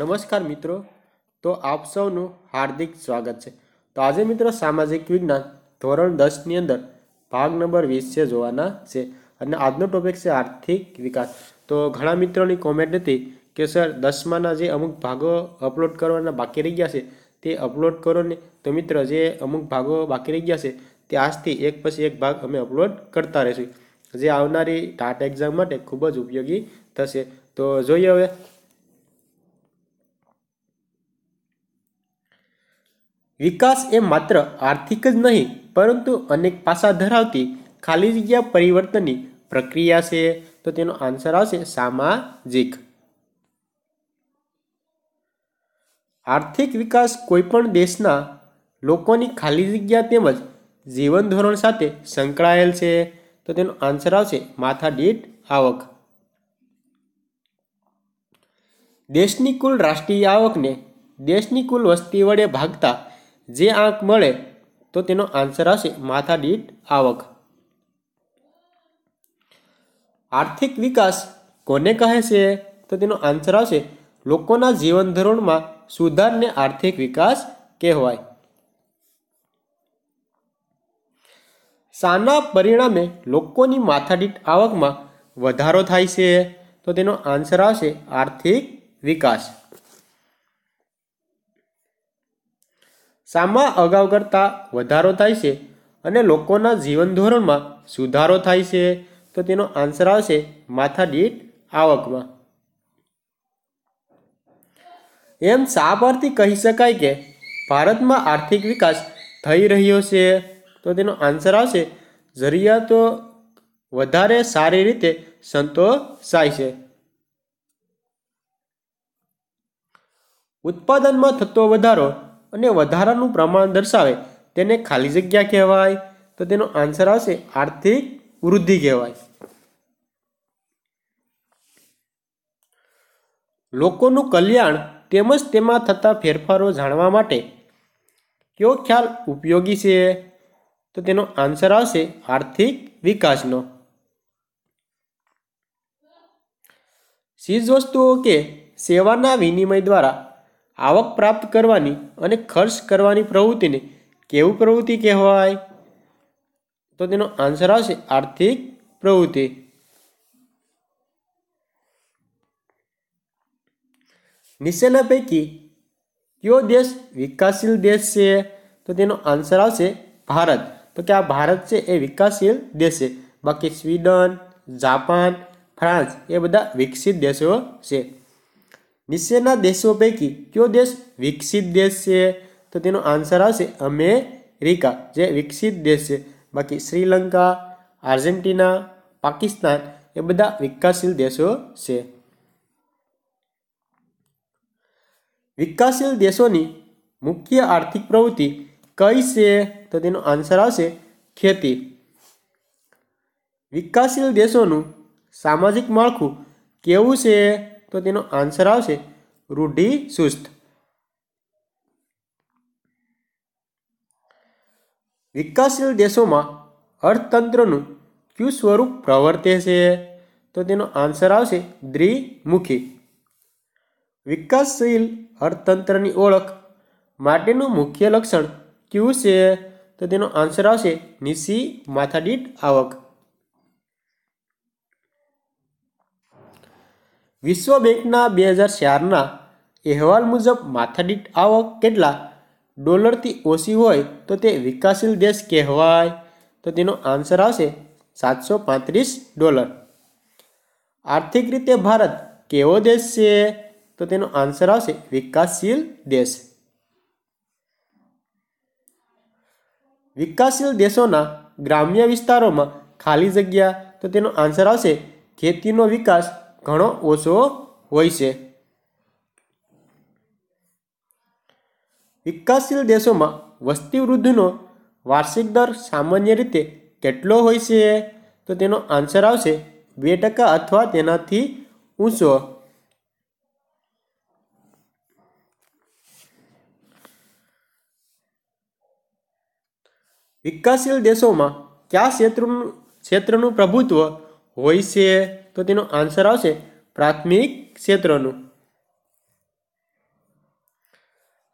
નમસ્કાર મિત્રો તો આપ સૌનું હાર્દિક સ્વાગત છે તો આજે મિત્રો સામાજિક વિજ્ઞાન ધોરણ દસની અંદર ભાગ નંબર વીસ છે જોવાના છે અને આજનો ટોપિક છે આર્થિક વિકાસ તો ઘણા મિત્રોની કોમેન્ટ હતી કે સર દસમાના જે અમુક ભાગો અપલોડ કરવાના બાકી રહી ગયા છે તે અપલોડ કરો ને તો મિત્ર જે અમુક ભાગો બાકી રહી ગયા છે તે આજથી એક પછી એક ભાગ અમે અપલોડ કરતા રહીશું જે આવનારી ટાટ એક્ઝામ માટે ખૂબ જ ઉપયોગી થશે તો જોઈએ હવે વિકાસ એ માત્ર આર્થિક જ નહીં પરંતુ અનેક પાસા ધરાવતી ખાલી જગ્યા પરિવર્તનની પ્રક્રિયા છે તો તેનો આન્સર આવશે સામાજિક આર્થિક વિકાસ કોઈપણ દેશના લોકોની ખાલી જગ્યા તેમજ જીવન ધોરણ સાથે સંકળાયેલ છે તો તેનો આન્સર આવશે માથાદીઠ આવક દેશની કુલ રાષ્ટ્રીય આવકને દેશની કુલ વસ્તી વડે ભાગતા જે આંક મળે તો તેનો આન્સર આવશે માથા દીઠ આવક આર્થિક વિકાસ કોને કહે છે તો તેનો આન્સર આવશે લોકોના જીવન ધોરણમાં સુધારને આર્થિક વિકાસ કહેવાય શાના પરિણામે લોકોની માથાદીઠ આવકમાં વધારો થાય છે તો તેનો આન્સર આવશે આર્થિક વિકાસ શામાં અગાઉ કરતાં વધારો થાય છે અને લોકોના જીવન ધોરણમાં સુધારો થાય છે તો તેનો આન્સર આવશે માથા દીઠ આવકમાં એમ શા પરથી કહી શકાય કે ભારતમાં આર્થિક વિકાસ થઈ રહ્યો છે તો તેનો આન્સર આવશે જરૂરિયાતો વધારે સારી રીતે સંતોષાય છે ઉત્પાદનમાં થતો વધારો અને વધારાનું પ્રમાણ દર્શાવે તેને ખાલી જગ્યા કહેવાય તો તેનો આન્સર આવશે આર્થિક વૃદ્ધિ કહેવાય લોકોનું કલ્યાણ તેમજ તેમાં થતા ફેરફારો જાણવા માટે કયો ખ્યાલ ઉપયોગી છે તો તેનો આન્સર આવશે આર્થિક વિકાસનો ચીજ વસ્તુઓ કે સેવાના વિનિમય દ્વારા આવક પ્રાપ્ત કરવાની અને ખર્ચ કરવાની પ્રવૃત્તિને કેવું પ્રવૃત્તિ કહેવાય તો તેનો આન્સર આવશે આર્થિક પ્રવૃત્તિ નીચેના પૈકી કયો દેશ વિકાસશીલ દેશ છે તો તેનો આન્સર આવશે ભારત તો કે આ ભારત છે એ વિકાસશીલ દેશ છે બાકી સ્વીડન જાપાન ફ્રાન્સ એ બધા વિકસિત દેશો છે નીચેના દેશો પૈકી કયો દેશ વિકસિત દેશ છે તો તેનો આન્સર આવશે અમેરિકા જે વિકસિત દેશ છે બાકી શ્રીલંકા આર્જેન્ટિના પાકિસ્તાન એ બધા વિકાસશીલ દેશો છે વિકાસશીલ દેશોની મુખ્ય આર્થિક પ્રવૃત્તિ કઈ છે તો તેનો આન્સર આવશે ખેતી વિકાસશીલ દેશોનું સામાજિક માળખું કેવું છે તો તેનો આન્સર આવશે રૂઢિ સુસ્ત વિકાસશીલ દેશોમાં અર્થતંત્રનું કયું સ્વરૂપ પ્રવર્તે છે તો તેનો આન્સર આવશે દ્વિમુખી વિકાસશીલ અર્થતંત્રની ઓળખ માટેનું મુખ્ય લક્ષણ કયું છે તો તેનો આન્સર આવશે નિશી માથાદીઠ આવક વિશ્વ બેંકના બે હજાર ચારના અહેવાલ મુજબ માથાદીઠ આવક કેટલા ડોલરથી ઓછી હોય તો તે વિકાસશીલ દેશ કહેવાય તો તેનો આન્સર આવશે સાતસો પાંત્રીસ ડોલર આર્થિક રીતે ભારત કેવો દેશ છે તો તેનો આન્સર આવશે વિકાસશીલ દેશ વિકાસશીલ દેશોના ગ્રામ્ય વિસ્તારોમાં ખાલી જગ્યા તો તેનો આન્સર આવશે ખેતીનો વિકાસ ઘણો ઓછો હોય છે વિકાસશીલ દેશોમાં વસ્તી વૃદ્ધિનો વાર્ષિક દર સામાન્ય રીતે કેટલો હોય છે તો તેનો આન્સર આવશે બે ટકા અથવા તેનાથી ઊંચો વિકાસશીલ દેશોમાં કયા ક્ષેત્રનું ક્ષેત્રનું પ્રભુત્વ હોય છે તો તેનો આન્સર આવશે પ્રાથમિક ક્ષેત્રનું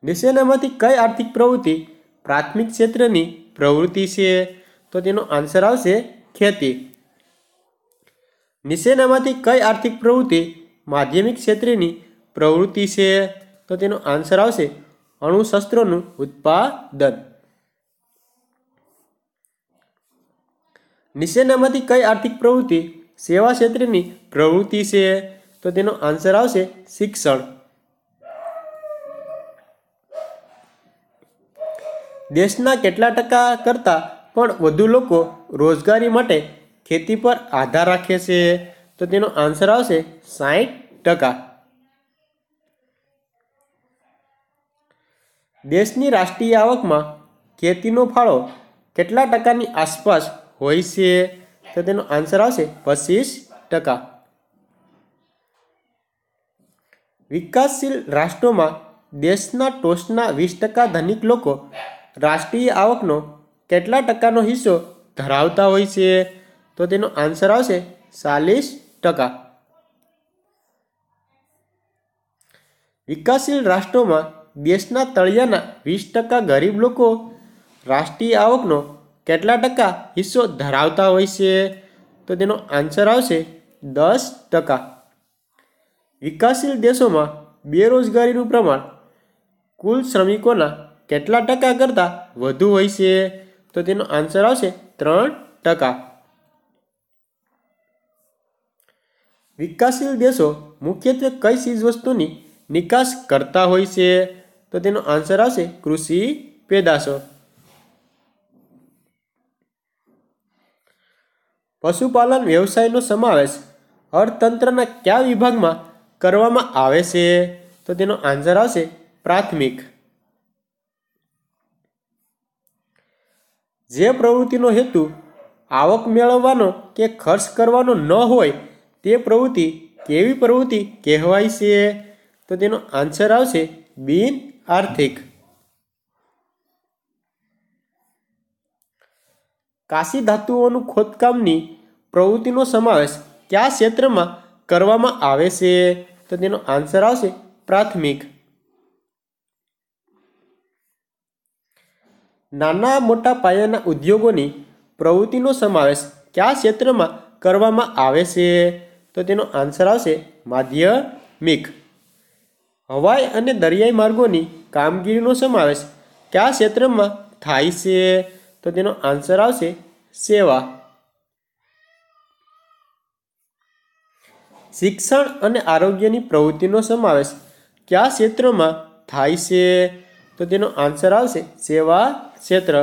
નીચેનામાંથી કઈ આર્થિક પ્રવૃત્તિ પ્રાથમિક ક્ષેત્રની પ્રવૃત્તિ છે તો તેનો આન્સર આવશે ખેતી નીચેનામાંથી કઈ આર્થિક પ્રવૃત્તિ માધ્યમિક ક્ષેત્રની પ્રવૃત્તિ છે તો તેનો આન્સર આવશે અણુશસ્ત્રોનું ઉત્પાદન નિશેનામાંથી કઈ આર્થિક પ્રવૃત્તિ સેવા ક્ષેત્રની પ્રવૃત્તિ છે તો તેનો આન્સર આવશે શિક્ષણ દેશના કેટલા ટકા કરતાં પણ વધુ લોકો રોજગારી માટે ખેતી પર આધાર રાખે છે તો તેનો આન્સર આવશે સાઠ ટકા દેશની રાષ્ટ્રીય આવકમાં ખેતીનો ફાળો કેટલા ટકાની આસપાસ હોય છે તો તેનો આન્સર આવશે પચીસ ટકા વિકાસશીલ રાષ્ટ્રોમાં દેશના ટોચના વીસ ટકા ધનિક લોકો રાષ્ટ્રીય આવકનો કેટલા ટકાનો હિસ્સો ધરાવતા હોય છે તો તેનો આન્સર આવશે ચાલીસ ટકા વિકાસશીલ રાષ્ટ્રોમાં દેશના તળિયાના વીસ ટકા ગરીબ લોકો રાષ્ટ્રીય આવકનો કેટલા ટકા હિસ્સો ધરાવતા હોય છે તો તેનો આન્સર આવશે દસ ટકા વિકાસશીલ દેશોમાં બેરોજગારીનું પ્રમાણ કુલ શ્રમિકોના કેટલા ટકા કરતાં વધુ હોય છે તો તેનો આન્સર આવશે ત્રણ ટકા વિકાસશીલ દેશો મુખ્યત્વે કઈ ચીજવસ્તુની નિકાસ કરતા હોય છે તો તેનો આન્સર આવશે કૃષિ પેદાશો પશુપાલન વ્યવસાયનો સમાવેશ અર્થતંત્રના કયા વિભાગમાં કરવામાં આવે છે તો તેનો આન્સર આવશે પ્રાથમિક જે પ્રવૃત્તિનો હેતુ આવક મેળવવાનો કે ખર્ચ કરવાનો ન હોય તે પ્રવૃત્તિ કેવી પ્રવૃત્તિ કહેવાય છે તો તેનો આન્સર આવશે બિન આર્થિક કાશી ધાતુઓનું ખોદકામની પ્રવૃત્તિનો સમાવેશ કયા ક્ષેત્રમાં કરવામાં આવે છે તો તેનો આન્સર આવશે પ્રાથમિક નાના મોટા પાયાના ઉદ્યોગોની પ્રવૃત્તિનો સમાવેશ કયા ક્ષેત્રમાં કરવામાં આવે છે તો તેનો આન્સર આવશે માધ્યમિક હવાઈ અને દરિયાઈ માર્ગોની કામગીરીનો સમાવેશ કયા ક્ષેત્રમાં થાય છે તો તેનો આન્સર આવશે સેવા શિક્ષણ અને આરોગ્યની પ્રવૃત્તિનો સમાવેશ કયા ક્ષેત્રોમાં થાય છે તો તેનો આન્સર આવશે સેવા ક્ષેત્ર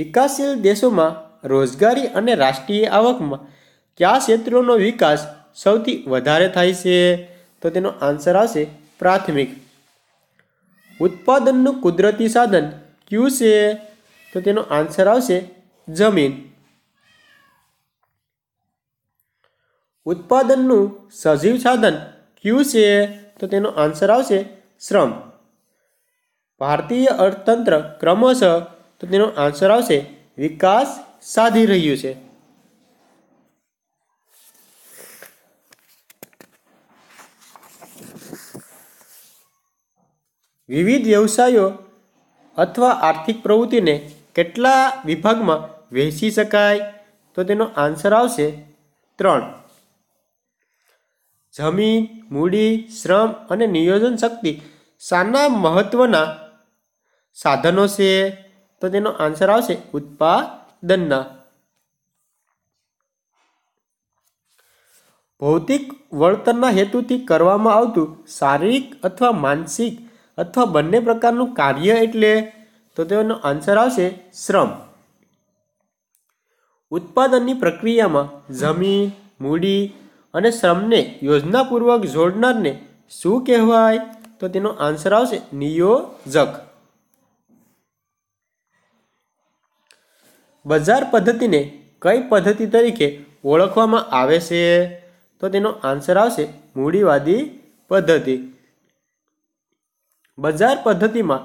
વિકાસશીલ દેશોમાં રોજગારી અને રાષ્ટ્રીય આવકમાં કયા ક્ષેત્રોનો વિકાસ સૌથી વધારે થાય છે તો તેનો આન્સર આવશે પ્રાથમિક ઉત્પાદનનું કુદરતી સાધન ક્યુ છે તો તેનો આન્સર આવશે જમીન ઉત્પાદનનું સજીવ સાધન ક્યુ છે તો તેનો આન્સર આવશે શ્રમ ભારતીય અર્થતંત્ર ક્રમશઃ તો તેનો આન્સર આવશે વિકાસ સાધી રહ્યું છે વિવિધ વ્યવસાયો અથવા આર્થિક પ્રવૃત્તિને કેટલા વિભાગમાં વહેંચી શકાય તો તેનો આન્સર આવશે ત્રણ જમીન મૂડી શ્રમ અને નિયોજન શક્તિ શાના મહત્ત્વના સાધનો છે તો તેનો આન્સર આવશે ઉત્પાદનના ભૌતિક વળતરના હેતુથી કરવામાં આવતું શારીરિક અથવા માનસિક અથવા બંને પ્રકારનું કાર્ય એટલે તો તેનો આન્સર આવશે શ્રમ ઉત્પાદનની પ્રક્રિયામાં જમીન મૂડી અને શ્રમને યોજનાપૂર્વક જોડનારને શું કહેવાય તો તેનો આન્સર આવશે નિયોજક બજાર પદ્ધતિને કઈ પદ્ધતિ તરીકે ઓળખવામાં આવે છે તો તેનો આન્સર આવશે મૂડીવાદી પદ્ધતિ બજાર પદ્ધતિમાં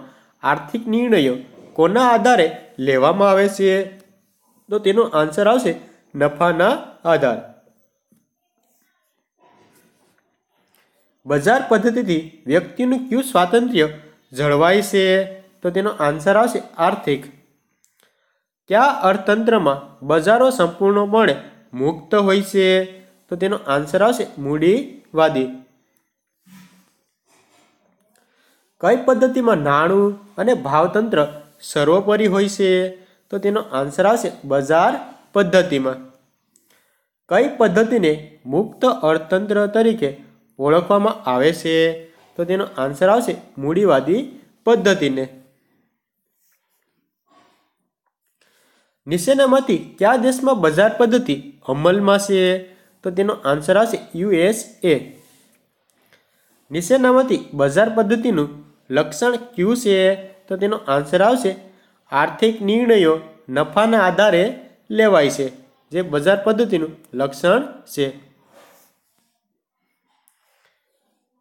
આર્થિક નિર્ણયો કોના આધારે લેવામાં આવે છે તો તેનો આન્સર આવશે નફાના આધાર બજાર પદ્ધતિથી વ્યક્તિનું કયું સ્વાતંત્ર્ય જળવાય છે તો તેનો આન્સર આવશે આર્થિક કયા અર્થતંત્રમાં બજારો સંપૂર્ણપણે મુક્ત હોય છે તો તેનો આન્સર આવશે મૂડીવાદી કઈ પદ્ધતિમાં નાણું અને ભાવતંત્ર સર્વોપરી હોય છે તો તેનો આન્સર આવશે બજાર પદ્ધતિમાં કઈ પદ્ધતિને મુક્ત અર્થતંત્ર તરીકે ઓળખવામાં આવે છે તો તેનો આન્સર આવશે મૂડીવાદી પદ્ધતિને નીચેનામાંથી કયા દેશમાં બજાર પદ્ધતિ અમલમાં છે તો તેનો આન્સર આવશે યુએસએ નીચેનામાંથી બજાર પદ્ધતિનું લક્ષણ ક્યુ છે તો તેનો આન્સર આવશે આર્થિક નિર્ણયો નફાના આધારે લેવાય છે જે બજાર પદ્ધતિનું લક્ષણ છે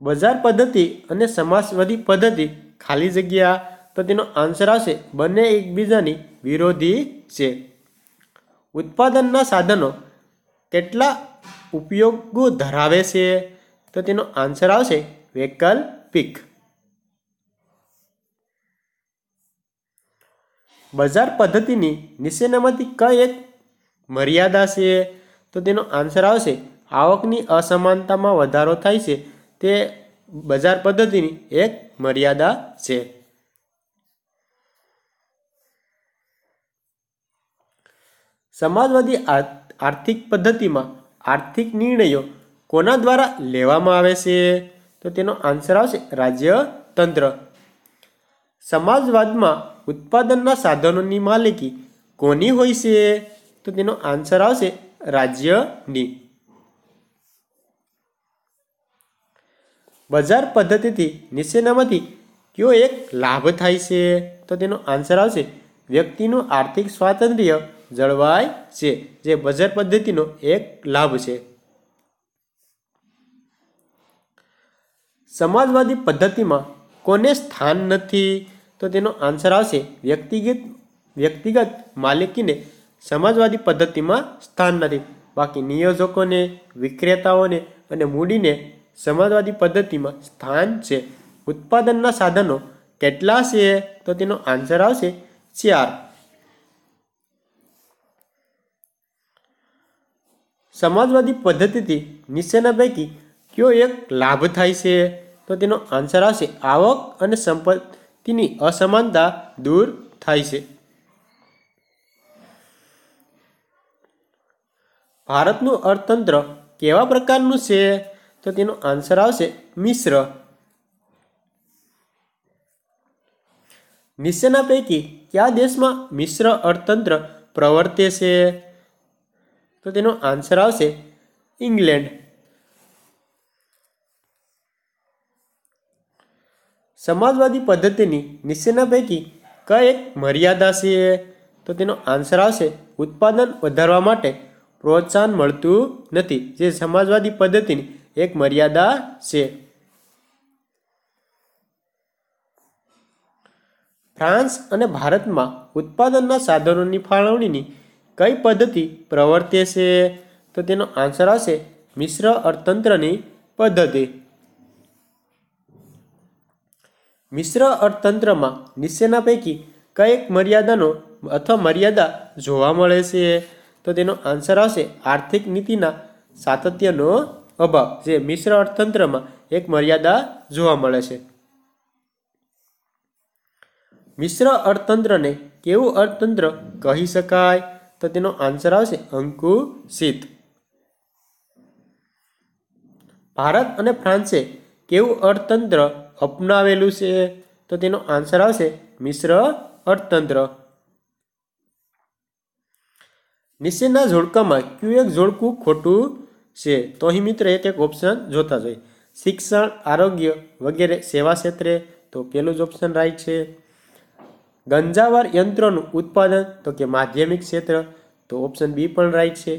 બજાર પદ્ધતિ અને સમાજવાદી પદ્ધતિ ખાલી જગ્યા તો તેનો આન્સર આવશે બંને એકબીજાની વિરોધી છે ઉત્પાદનના સાધનો કેટલા ઉપયોગો ધરાવે છે તો તેનો આન્સર આવશે વૈકલ્પિક બજાર પદ્ધતિની નીચેનામાંથી કઈ એક મર્યાદા છે તો તેનો આન્સર આવશે આવકની અસમાનતામાં વધારો થાય છે તે બજાર પદ્ધતિની એક મર્યાદા છે સમાજવાદી આર્થિક પદ્ધતિમાં આર્થિક નિર્ણયો કોના દ્વારા લેવામાં આવે છે તો તેનો આન્સર આવશે રાજ્યતંત્ર સમાજવાદમાં ઉત્પાદનના સાધનોની માલિકી કોની હોય છે તો તેનો આન્સર આવશે રાજ્યની બજાર પદ્ધતિથી નીચેનામાંથી કયો એક લાભ થાય છે તો તેનો આન્સર આવશે વ્યક્તિનું આર્થિક સ્વાતંત્ર્ય જળવાય છે જે બજાર પદ્ધતિનો એક લાભ છે સમાજવાદી પદ્ધતિમાં કોને સ્થાન નથી તો તેનો આન્સર આવશે વ્યક્તિગત વ્યક્તિગત માલિકીને સમાજવાદી પદ્ધતિમાં સ્થાન નથી બાકી નિયોજકોને વિક્રેતાઓને અને મૂડીને સમાજવાદી પદ્ધતિમાં સ્થાન છે ઉત્પાદનના સાધનો કેટલા છે તો તેનો આન્સર આવશે ચાર સમાજવાદી પદ્ધતિથી નીચેના પૈકી કયો એક લાભ થાય છે તો તેનો આન્સર આવશે આવક અને સંપત્તિની અસમાનતા દૂર થાય છે ભારતનું અર્થતંત્ર કેવા પ્રકારનું છે તો તેનો આન્સર આવશે મિશ્ર નીચેના પૈકી કયા દેશમાં મિશ્ર અર્થતંત્ર પ્રવર્તે છે તો તેનો આન્સર આવશે ઇંગ્લેન્ડ સમાજવાદી પદ્ધતિની નીચેના પૈકી કઈ એક મર્યાદા છે તો તેનો આન્સર આવશે ઉત્પાદન વધારવા માટે પ્રોત્સાહન મળતું નથી જે સમાજવાદી પદ્ધતિની એક મર્યાદા છે ફ્રાન્સ અને ભારતમાં ઉત્પાદનના સાધનોની ફાળવણીની કઈ પદ્ધતિ પ્રવર્તે છે તો તેનો આન્સર આવશે મિશ્ર અર્થતંત્રની પદ્ધતિ મિશ્ર અર્થતંત્રમાં નીચેના પૈકી કઈ એક મર્યાદાનો અથવા મર્યાદા જોવા મળે છે તો તેનો આન્સર આવશે આર્થિક નીતિના સાતત્યનો અભાવ જે મિશ્ર અર્થતંત્રમાં એક મર્યાદા જોવા મળે છે મિશ્ર અર્થતંત્રને કેવું અર્થતંત્ર કહી શકાય તો તેનો આન્સર આવશે અંકુશિત ભારત અને ફ્રાન્સે કેવું અર્થતંત્ર અપનાવેલું છે તો તેનો આન્સર આવશે મિશ્ર અર્થતંત્ર નીચેના ઝોડકામાં ક્યુ એક જોડકું ખોટું છે તો અહીં મિત્ર એક એક ઓપ્શન જોતા જોઈએ શિક્ષણ આરોગ્ય વગેરે સેવા ક્ષેત્રે તો પહેલું જ ઓપ્શન રાઈટ છે ગંજાવર યંત્રોનું ઉત્પાદન તો કે માધ્યમિક ક્ષેત્ર તો ઓપ્શન બી પણ રાઈટ છે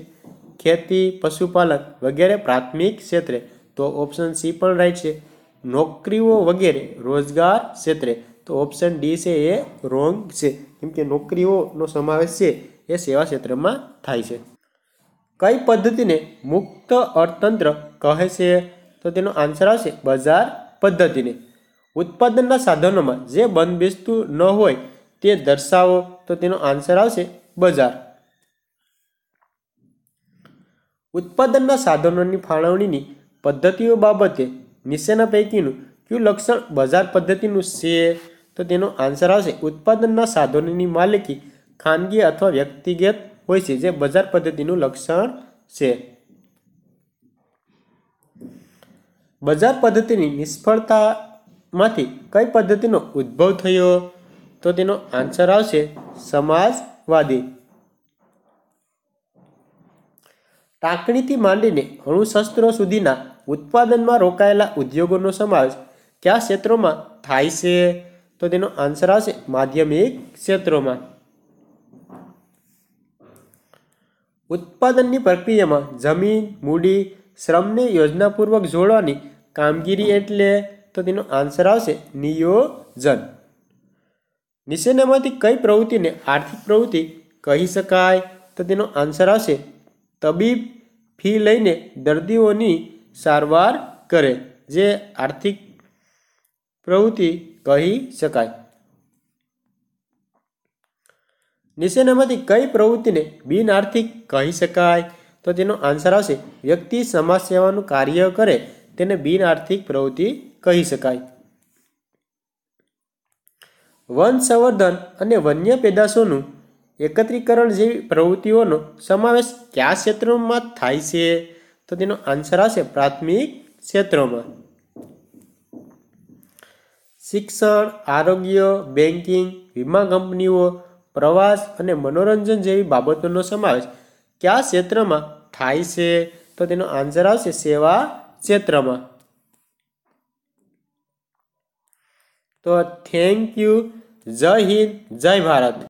ખેતી પશુપાલન વગેરે પ્રાથમિક ક્ષેત્રે તો ઓપ્શન સી પણ રાઈટ છે નોકરીઓ વગેરે રોજગાર ક્ષેત્રે તો ઓપ્શન ડી છે એ રોંગ છે કેમ કે નોકરીઓનો સમાવેશ છે એ સેવા ક્ષેત્રમાં થાય છે કઈ પદ્ધતિને મુક્ત અર્થતંત્ર કહે છે તો તેનો આન્સર આવશે બજાર પદ્ધતિને ઉત્પાદનના સાધનોમાં જે બંધબેસતું ન હોય તે દર્શાવો તો તેનો આન્સર આવશે બજાર ઉત્પાદનના સાધનોની ફાળવણીની પદ્ધતિઓ બાબતે નીચેના પૈકીનું કયું લક્ષણ બજાર પદ્ધતિનું છે તો તેનો આન્સર આવશે ઉત્પાદનના સાધનોની માલિકી ખાનગી અથવા વ્યક્તિગત હોય છે જે બજાર પદ્ધતિનું લક્ષણ છે બજાર પદ્ધતિની નિષ્ફળતામાંથી કઈ પદ્ધતિનો ઉદ્ભવ થયો તો તેનો આન્સર આવશે સમાજવાદી ટાંકણીથી માંડીને અણુશસ્ત્રો સુધીના ઉત્પાદનમાં રોકાયેલા ઉદ્યોગોનો સમાવેશ કયા ક્ષેત્રોમાં થાય છે તો તેનો આન્સર આવશે માધ્યમિક ક્ષેત્રોમાં ઉત્પાદનની પ્રક્રિયામાં જમીન મૂડી શ્રમને યોજનાપૂર્વક જોડવાની કામગીરી એટલે તો તેનો આન્સર આવશે નિયોજન નિશેનામાંથી કઈ પ્રવૃત્તિને આર્થિક પ્રવૃત્તિ કહી શકાય તો તેનો આન્સર આવશે તબીબ ફી લઈને દર્દીઓની સારવાર કરે જે આર્થિક પ્રવૃત્તિ કહી શકાય નીચેનામાંથી કઈ પ્રવૃત્તિને બિનઆર્થિક કહી શકાય તો તેનો આન્સર આવશે વ્યક્તિ સમાજ સેવાનું કાર્ય કરે તેને બિનઆર્થિક પ્રવૃત્તિ કહી શકાય વન સંવર્ધન અને વન્ય પેદાશોનું એકત્રીકરણ જેવી પ્રવૃત્તિઓનો સમાવેશ કયા ક્ષેત્રોમાં થાય છે તો તેનો આન્સર આવશે પ્રાથમિક ક્ષેત્રોમાં શિક્ષણ આરોગ્ય બેન્કિંગ વીમા કંપનીઓ પ્રવાસ અને મનોરંજન જેવી બાબતોનો સમાવેશ કયા ક્ષેત્રમાં થાય છે તો તેનો આન્સર આવશે સેવા ક્ષેત્રમાં તો થેન્ક યુ જય હિન્દ જય ભારત